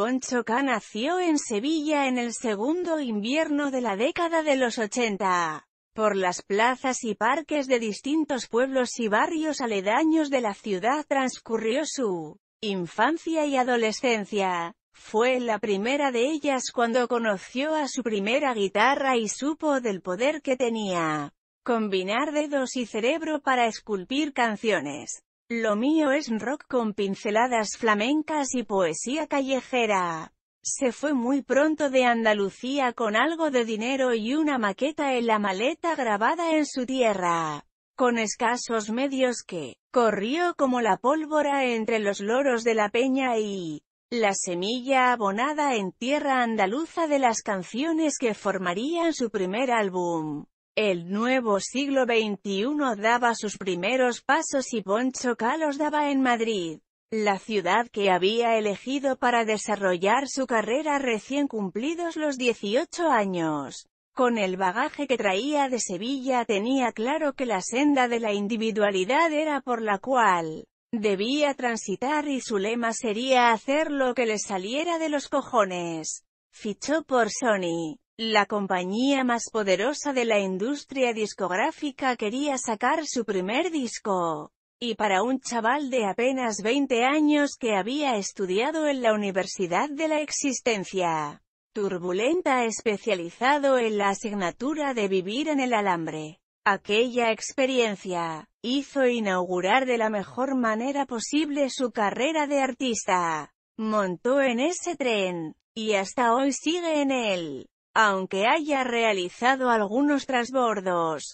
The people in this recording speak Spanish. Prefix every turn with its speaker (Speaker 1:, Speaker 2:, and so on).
Speaker 1: Poncho K nació en Sevilla en el segundo invierno de la década de los 80. Por las plazas y parques de distintos pueblos y barrios aledaños de la ciudad transcurrió su infancia y adolescencia. Fue la primera de ellas cuando conoció a su primera guitarra y supo del poder que tenía. Combinar dedos y cerebro para esculpir canciones. Lo mío es rock con pinceladas flamencas y poesía callejera. Se fue muy pronto de Andalucía con algo de dinero y una maqueta en la maleta grabada en su tierra. Con escasos medios que, corrió como la pólvora entre los loros de la peña y, la semilla abonada en tierra andaluza de las canciones que formarían su primer álbum. El nuevo siglo XXI daba sus primeros pasos y Poncho Calos daba en Madrid, la ciudad que había elegido para desarrollar su carrera recién cumplidos los 18 años. Con el bagaje que traía de Sevilla tenía claro que la senda de la individualidad era por la cual debía transitar y su lema sería hacer lo que le saliera de los cojones. Fichó por Sony. La compañía más poderosa de la industria discográfica quería sacar su primer disco. Y para un chaval de apenas 20 años que había estudiado en la Universidad de la Existencia Turbulenta especializado en la asignatura de vivir en el alambre. Aquella experiencia, hizo inaugurar de la mejor manera posible su carrera de artista. Montó en ese tren, y hasta hoy sigue en él aunque haya realizado algunos trasbordos.